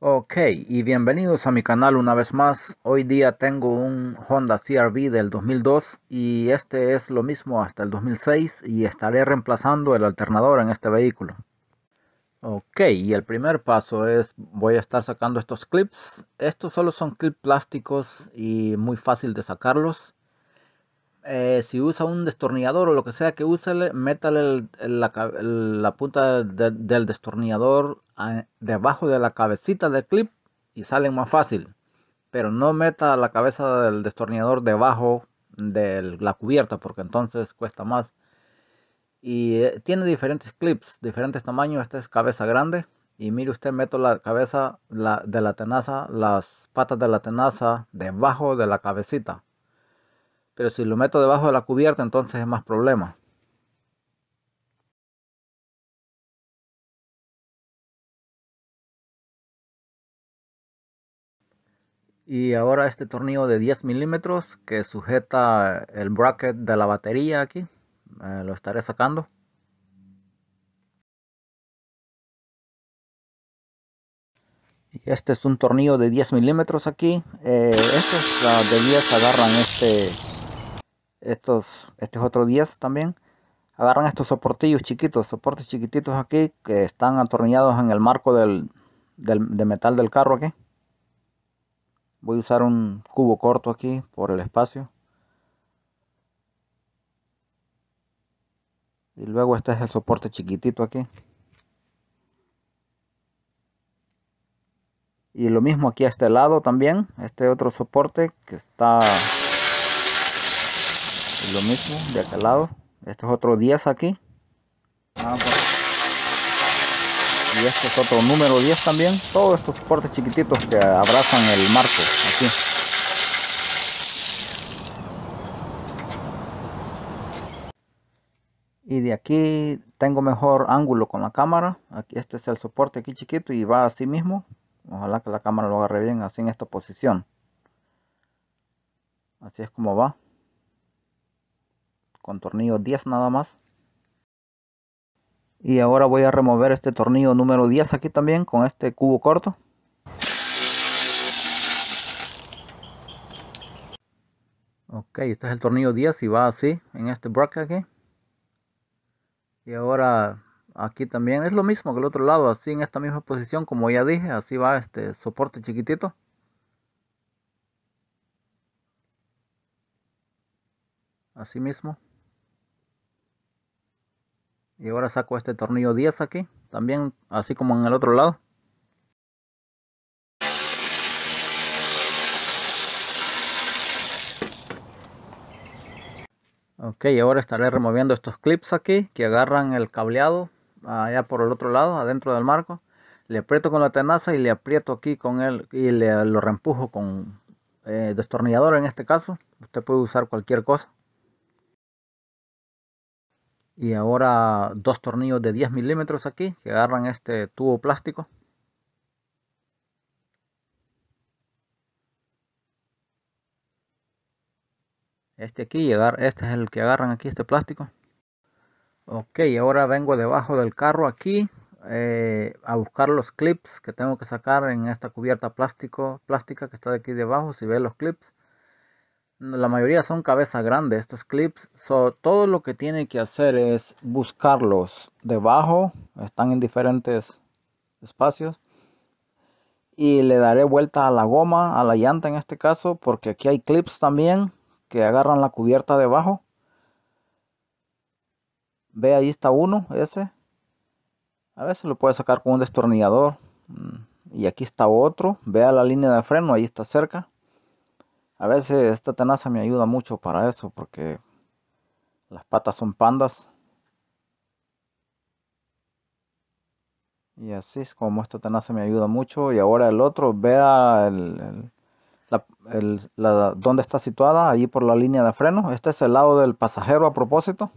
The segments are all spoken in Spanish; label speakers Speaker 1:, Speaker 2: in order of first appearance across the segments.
Speaker 1: Ok, y bienvenidos a mi canal una vez más. Hoy día tengo un Honda CRV del 2002 y este es lo mismo hasta el 2006 y estaré reemplazando el alternador en este vehículo. Ok, y el primer paso es voy a estar sacando estos clips. Estos solo son clips plásticos y muy fácil de sacarlos. Eh, si usa un destornillador o lo que sea que use, métale la, punta del destornillador debajo de la cabecita del clip y sale más fácil. Pero no meta la cabeza del destornillador debajo de la cubierta porque entonces cuesta más. Y eh, tiene diferentes clips, diferentes tamaños. Esta es cabeza grande. Y mire usted, meto la cabeza de la tenaza, las patas de la tenaza debajo de la cabecita pero si lo meto debajo de la cubierta, entonces es más problema. Y ahora este tornillo de 10 milímetros que sujeta el bracket de la batería aquí. Eh, lo estaré sacando. Y este es un tornillo de 10 milímetros aquí. Eh, estos ah, de 10 agarran este estos, otros otros 10 también, agarran estos soportillos chiquitos, soportes chiquititos aquí que están atornillados en el marco del, del de metal del carro aquí. Voy a usar un cubo corto aquí por el espacio. Y luego este es el soporte chiquitito aquí. Y lo mismo aquí a este lado también, este otro soporte que está lo mismo de aquel lado este es otro 10 aquí ah, pues. y este es otro número 10 también todos estos soportes chiquititos que abrazan el marco aquí y de aquí tengo mejor ángulo con la cámara aquí este es el soporte aquí chiquito y va así mismo ojalá que la cámara lo agarre bien así en esta posición así es como va con tornillo 10 nada más y ahora voy a remover este tornillo número 10 aquí también con este cubo corto ok este es el tornillo 10 y va así en este bracket aquí y ahora aquí también es lo mismo que el otro lado así en esta misma posición como ya dije así va este soporte chiquitito así mismo y ahora saco este tornillo 10 aquí también así como en el otro lado ok ahora estaré removiendo estos clips aquí que agarran el cableado allá por el otro lado adentro del marco le aprieto con la tenaza y le aprieto aquí con él y le, lo reempujo con eh, destornillador en este caso usted puede usar cualquier cosa y ahora dos tornillos de 10 milímetros aquí que agarran este tubo plástico este aquí este es el que agarran aquí este plástico ok ahora vengo debajo del carro aquí eh, a buscar los clips que tengo que sacar en esta cubierta plástico plástica que está aquí debajo si ven los clips la mayoría son cabezas grandes estos clips. So, todo lo que tiene que hacer es buscarlos debajo. Están en diferentes espacios. Y le daré vuelta a la goma, a la llanta en este caso, porque aquí hay clips también que agarran la cubierta debajo. Ve, ahí está uno, ese. A veces lo puede sacar con un destornillador. Mm, y aquí está otro. Vea la línea de freno, ahí está cerca. A veces esta tenaza me ayuda mucho para eso porque las patas son pandas. Y así es como esta tenaza me ayuda mucho. Y ahora el otro, vea el, dónde está situada, allí por la línea de freno. Este es el lado del pasajero a propósito.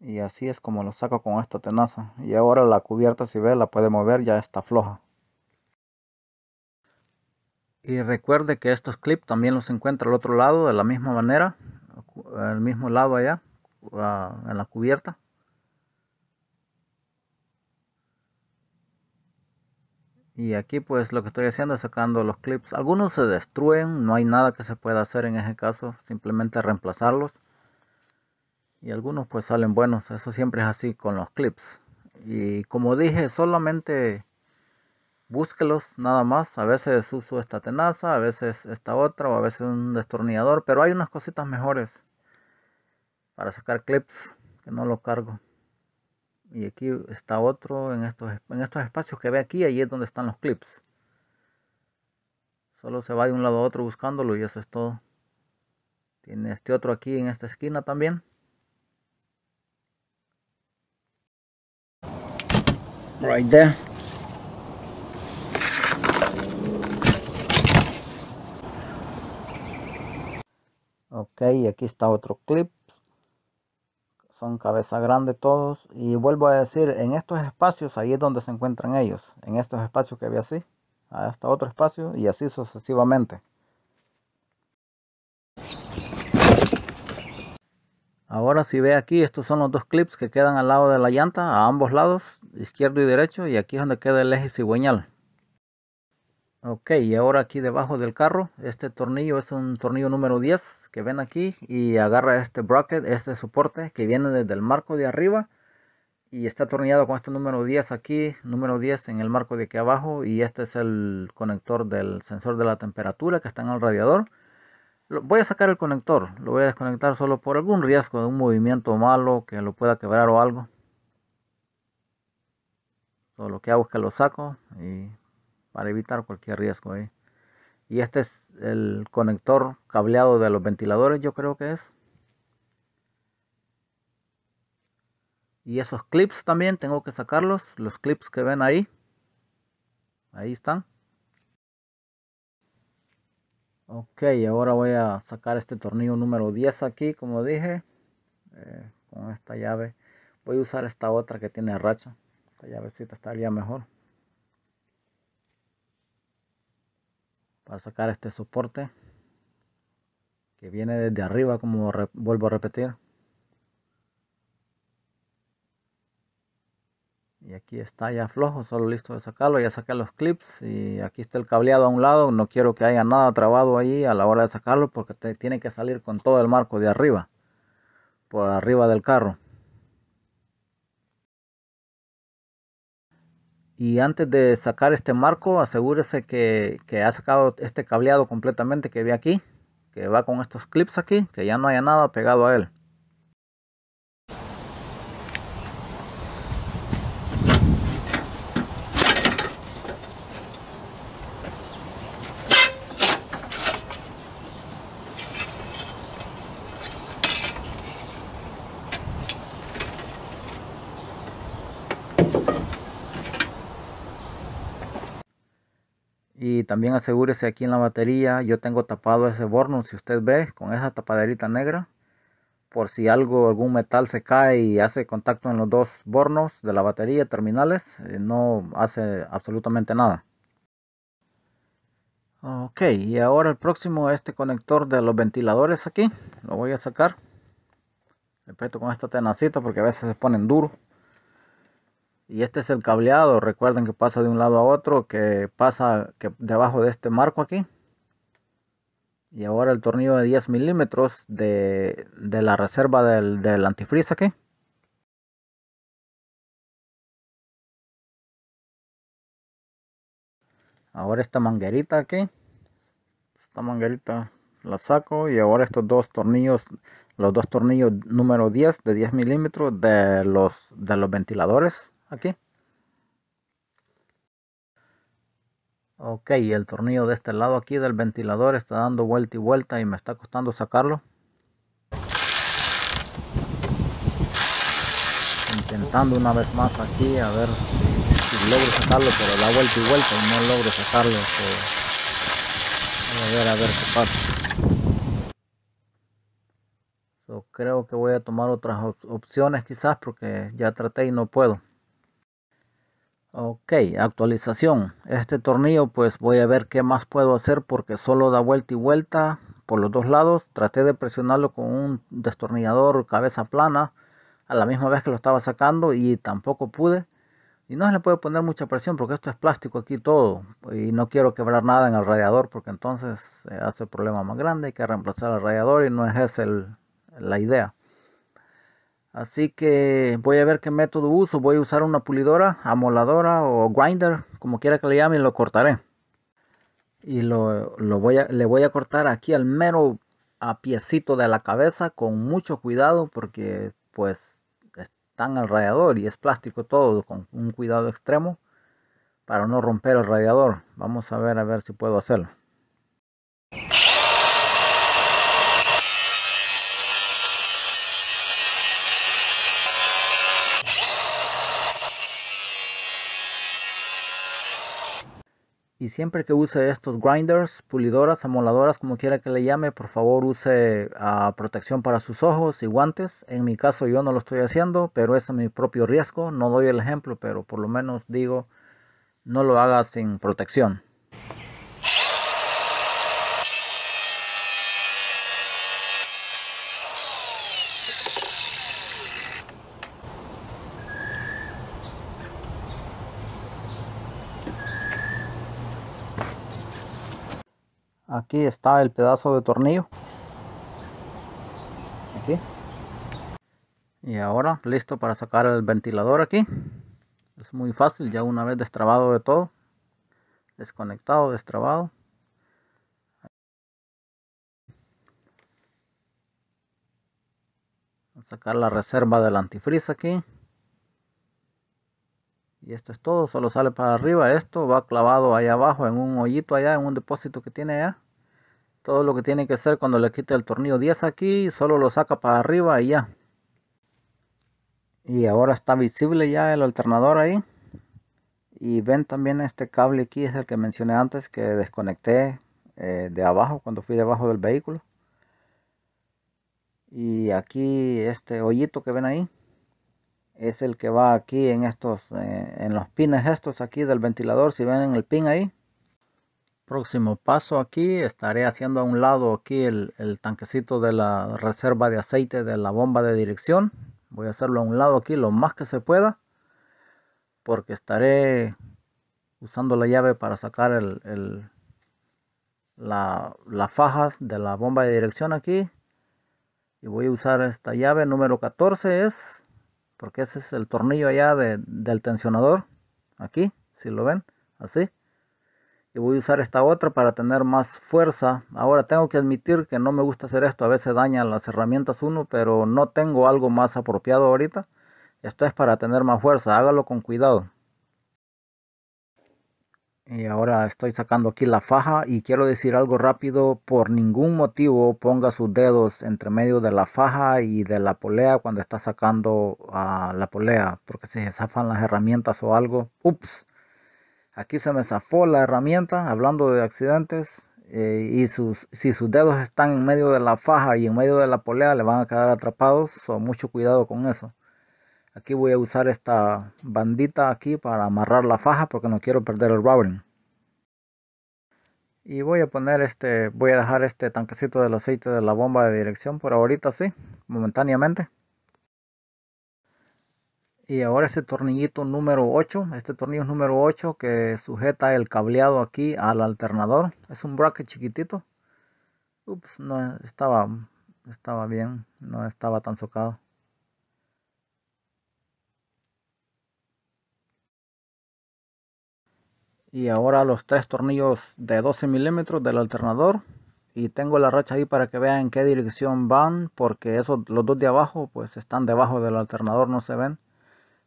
Speaker 1: Y así es como lo saco con esta tenaza. Y ahora la cubierta, si ve, la puede mover, ya está floja. Y recuerde que estos clips también los encuentra al otro lado de la misma manera, al mismo lado allá, ah, en la cubierta. Y aquí pues lo que estoy haciendo es sacando los clips. Algunos se destruyen, no hay nada que se pueda hacer en ese caso, simplemente reemplazarlos. Y algunos pues salen buenos, eso siempre es así con los clips. Y como dije, solamente búsquelos nada más. A veces uso esta tenaza, a veces esta otra o a veces un destornillador, pero hay unas cositas mejores para sacar clips que no lo cargo. Y aquí está otro en estos, en estos espacios que ve aquí, ahí es donde están los clips. Solo se va de un lado a otro buscándolo y eso es todo. Tiene este otro aquí en esta esquina también. Right there. ok aquí está otro clip son cabeza grande todos y vuelvo a decir en estos espacios ahí es donde se encuentran ellos en estos espacios que ve así hasta este otro espacio y así sucesivamente Ahora si ve aquí, estos son los dos clips que quedan al lado de la llanta, a ambos lados, izquierdo y derecho, y aquí es donde queda el eje cigüeñal. Ok, y ahora aquí debajo del carro, este tornillo es un tornillo número 10 que ven aquí y agarra este bracket, este soporte que viene desde el marco de arriba y está atornillado con este número 10 aquí, número 10 en el marco de aquí abajo y este es el conector del sensor de la temperatura que está en el radiador. Voy a sacar el conector, lo voy a desconectar solo por algún riesgo de un movimiento malo que lo pueda quebrar o algo. Todo lo que hago es que lo saco y para evitar cualquier riesgo. ¿eh? Y este es el conector cableado de los ventiladores, yo creo que es. Y esos clips también tengo que sacarlos, los clips que ven ahí. Ahí están. Ok, ahora voy a sacar este tornillo número 10 aquí, como dije. Eh, con esta llave. Voy a usar esta otra que tiene racha. Esta llavecita estaría mejor. para sacar este soporte que viene desde arriba como vuelvo a repetir y aquí está ya flojo solo listo de sacarlo ya saqué los clips y aquí está el cableado a un lado no quiero que haya nada trabado ahí a la hora de sacarlo porque tiene que salir con todo el marco de arriba por arriba del carro y antes de sacar este marco asegúrese que, ha sacado este cableado completamente que ve aquí que va con estos clips aquí que ya no haya nada pegado a él y también asegúrese aquí en la batería yo tengo tapado ese borno si usted ve con esa tapaderita negra por si algo algún metal se cae y hace contacto en los dos bornos de la batería terminales eh, no hace absolutamente nada ok y ahora el próximo este conector de los ventiladores aquí lo voy a sacar respeto con esta tenacita porque a veces se ponen duro y este es el cableado recuerden que pasa de un lado a otro que pasa que debajo de este marco aquí y ahora el tornillo de 10 milímetros de, la reserva del, del aquí ahora esta manguerita aquí esta manguerita la saco y ahora estos dos tornillos los dos tornillos número 10 de 10 milímetros de los de los ventiladores aquí. Ok, el tornillo de este lado aquí del ventilador está dando vuelta y vuelta y me está costando sacarlo. Intentando una vez más aquí a ver si logro sacarlo, pero da vuelta y vuelta no logro sacarlo. Este, a ver a ver qué pasa. creo que voy a tomar otras opciones quizás porque ya traté y no puedo. Ok, actualización. Este tornillo pues voy a ver qué más puedo hacer porque solo da vuelta y vuelta por los dos lados. Traté de presionarlo con un destornillador cabeza plana a la misma vez que lo estaba sacando y tampoco pude. Y no se le puede poner mucha presión porque esto es plástico aquí todo y no quiero quebrar nada en el radiador porque entonces hace el problema más grande. Hay que reemplazar el radiador y no es esa la idea. Así que voy a ver qué método uso. Voy a usar una pulidora, amoladora o grinder, como quiera que le llame y lo cortaré. Y lo, le voy a cortar aquí al mero piecito de la cabeza con mucho cuidado porque pues están al radiador y es plástico todo con un cuidado extremo para no romper el radiador. Vamos a ver a ver si puedo hacerlo. Y siempre que use estos grinders, pulidoras, amoladoras, como quiera que le llame, por favor use ah, protección para sus ojos y guantes. En mi caso yo no lo estoy haciendo, pero es a mi propio riesgo. No doy el ejemplo, pero por lo menos digo, no lo haga sin protección. aquí está el pedazo de tornillo aquí y ahora listo para sacar el ventilador aquí es muy fácil ya una vez destrabado de todo desconectado destrabado a sacar la reserva del antifriz aquí y esto es todo, solo sale para arriba, esto va clavado ahí abajo en un hoyito allá, en un depósito que tiene allá todo lo que tiene que hacer cuando le quite el tornillo 10 aquí, solo lo saca para arriba y ya. Y ahora está visible ya el alternador ahí. Y ven también este cable aquí, es el que mencioné antes que desconecté eh, de abajo cuando fui debajo del vehículo. Y aquí este hoyito que ven ahí es el que va aquí en estos eh, en los pines estos aquí del ventilador si ven en el pin ahí Próximo paso aquí, estaré haciendo a un lado aquí el, tanquecito de la reserva de aceite de la bomba de dirección. Voy a hacerlo a un lado aquí lo más que se pueda. Porque estaré usando la llave para sacar el, el, la, faja de la bomba de dirección aquí. Y voy a usar esta llave número 14 es. Porque ese es el tornillo allá del tensionador. Aquí, si lo ven, así y voy a usar esta otra para tener más fuerza. Ahora tengo que admitir que no me gusta hacer esto, a veces dañan las herramientas uno, pero no tengo algo más apropiado ahorita. Esto es para tener más fuerza, hágalo con cuidado. Y ahora estoy sacando aquí la faja y quiero decir algo rápido, por ningún motivo ponga sus dedos entre medio de la faja y de la polea cuando está sacando ah, la polea, porque si se zafan las herramientas o algo, ups, Aquí se me zafó la herramienta hablando de accidentes. Eh, y sus, si sus dedos están en medio de la faja y en medio de la polea, le van a quedar atrapados. So, mucho cuidado con eso. Aquí voy a usar esta bandita aquí para amarrar la faja porque no quiero perder el rubbering. Y voy a poner este, voy a dejar este tanquecito del aceite de la bomba de dirección por ahorita, sí, momentáneamente y ahora ese tornillito número 8 este tornillo número 8 que sujeta el cableado aquí al alternador es un bracket chiquitito ups no estaba estaba bien no estaba tan socado y ahora los tres tornillos de 12 milímetros del alternador y tengo la racha ahí para que vean en qué dirección van porque esos los dos de abajo pues están debajo del alternador no se ven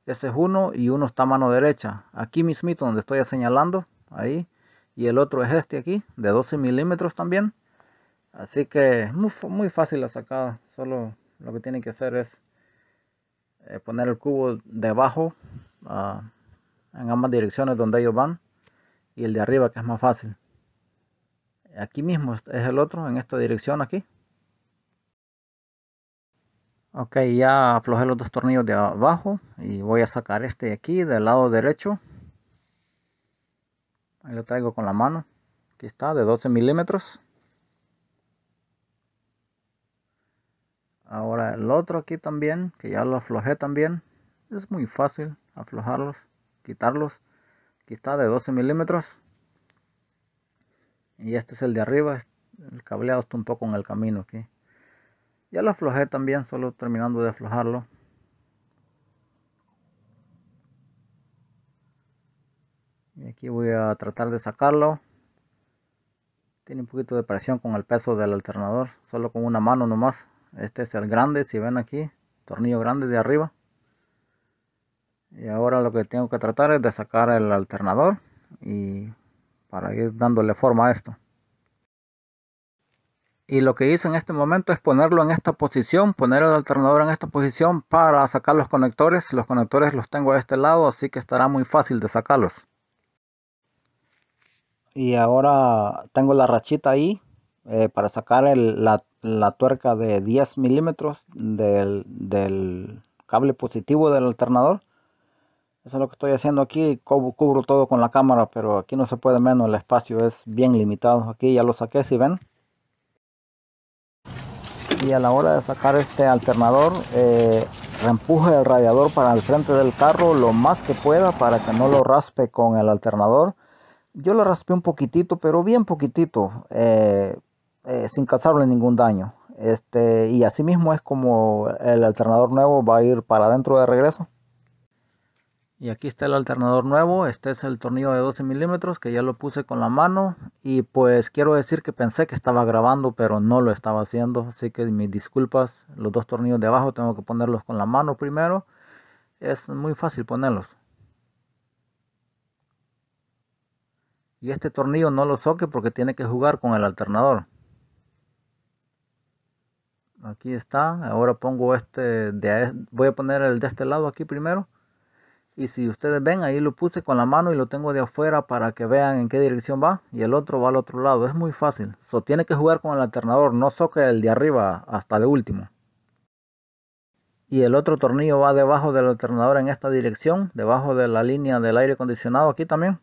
Speaker 1: ese es uno y uno está a mano derecha. Aquí mismito donde estoy señalando. Ahí. Y el otro es este aquí. De 12 milímetros también. Así que muy, muy fácil la sacada. Solo lo que tiene que hacer es eh, poner el cubo debajo. Ah, en ambas direcciones donde ellos van. Y el de arriba que es más fácil. Aquí mismo es el otro. En esta dirección aquí ok ya aflojé los dos tornillos de abajo y voy a sacar este de aquí del lado derecho ahí lo traigo con la mano aquí está de 12 milímetros ahora el otro aquí también que ya lo aflojé también es muy fácil aflojarlos quitarlos aquí está de 12 milímetros y este es el de arriba el cableado está un poco en el camino aquí ya lo aflojé también, solo terminando de aflojarlo. Y aquí voy a tratar de sacarlo. Tiene un poquito de presión con el peso del alternador, solo con una mano nomás. Este es el grande, si ven aquí, tornillo grande de arriba. Y ahora lo que tengo que tratar es de sacar el alternador y para ir dándole forma a esto y lo que hice en este momento es ponerlo en esta posición, poner el alternador en esta posición para sacar los conectores. Los conectores los tengo a este lado, así que estará muy fácil de sacarlos. Y ahora tengo la rachita ahí eh, para sacar la, tuerca de 10 milímetros del, cable positivo del alternador. Eso es lo que estoy haciendo aquí, cubro, cubro todo con la cámara, pero aquí no se puede menos, el espacio es bien limitado. Aquí ya lo saqué, si ven y a la hora de sacar este alternador eh, reempuje el radiador para el frente del carro lo más que pueda para que no lo raspe con el alternador yo lo raspé un poquitito pero bien poquitito eh, eh, sin causarle ningún daño este y así mismo es como el alternador nuevo va a ir para adentro de regreso y aquí está el alternador nuevo este es el tornillo de 12 milímetros que ya lo puse con la mano y pues quiero decir que pensé que estaba grabando pero no lo estaba haciendo así que mis disculpas los dos tornillos de abajo tengo que ponerlos con la mano primero es muy fácil ponerlos y este tornillo no lo soque porque tiene que jugar con el alternador aquí está ahora pongo este de voy a poner el de este lado aquí primero y si ustedes ven ahí lo puse con la mano y lo tengo de afuera para que vean en qué dirección va y el otro va al otro lado es muy fácil so tiene que jugar con el alternador no soque el de arriba hasta de último y el otro tornillo va debajo del alternador en esta dirección debajo de la línea del aire acondicionado aquí también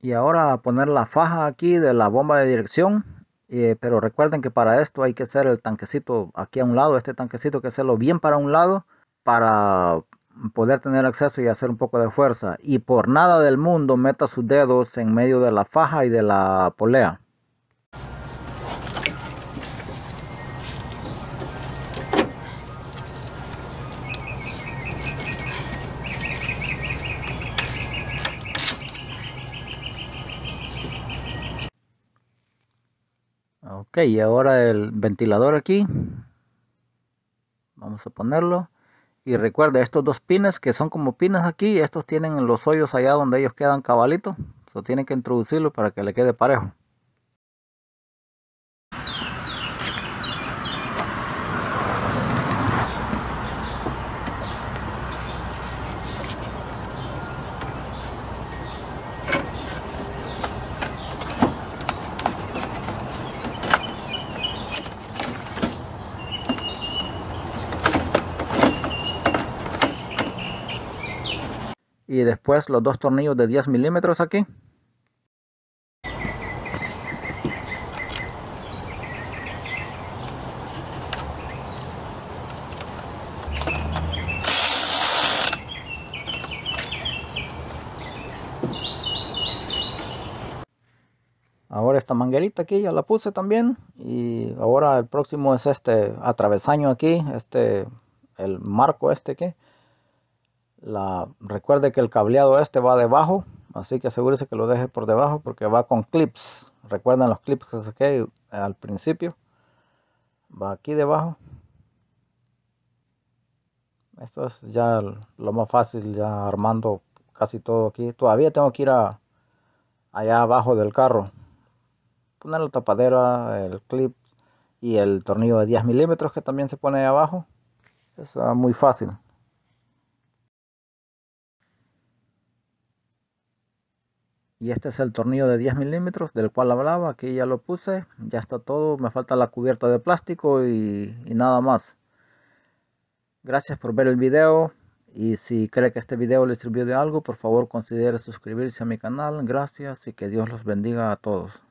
Speaker 1: y ahora poner la faja aquí de la bomba de dirección eh, pero recuerden que para esto hay que hacer el tanquecito aquí a un lado este tanquecito hay que hacerlo bien para un lado para poder tener acceso y hacer un poco de fuerza. Y por nada del mundo meta sus dedos en medio de la faja y de la polea. Ok, y ahora el ventilador aquí. Vamos a ponerlo. Y recuerda, estos dos pines que son como pines aquí, estos tienen los hoyos allá donde ellos quedan cabalitos. Eso tiene que introducirlo para que le quede parejo. y después los dos tornillos de 10 milímetros aquí ahora esta manguerita aquí ya la puse también y ahora el próximo es este atravesaño aquí este el marco este que la, recuerde que el cableado este va debajo, así que asegúrese que lo deje por debajo porque va con clips. Recuerden los clips que saqué al principio. Va aquí debajo. Esto es ya lo más fácil, ya armando casi todo aquí. Todavía tengo que ir a, allá abajo del carro. Poner la tapadera, el clip y el tornillo de 10 milímetros que también se pone ahí abajo. Es muy fácil. y este es el tornillo de 10 milímetros del cual hablaba aquí ya lo puse ya está todo me falta la cubierta de plástico y, nada más gracias por ver el video y si cree que este video le sirvió de algo por favor considere suscribirse a mi canal gracias y que Dios los bendiga a todos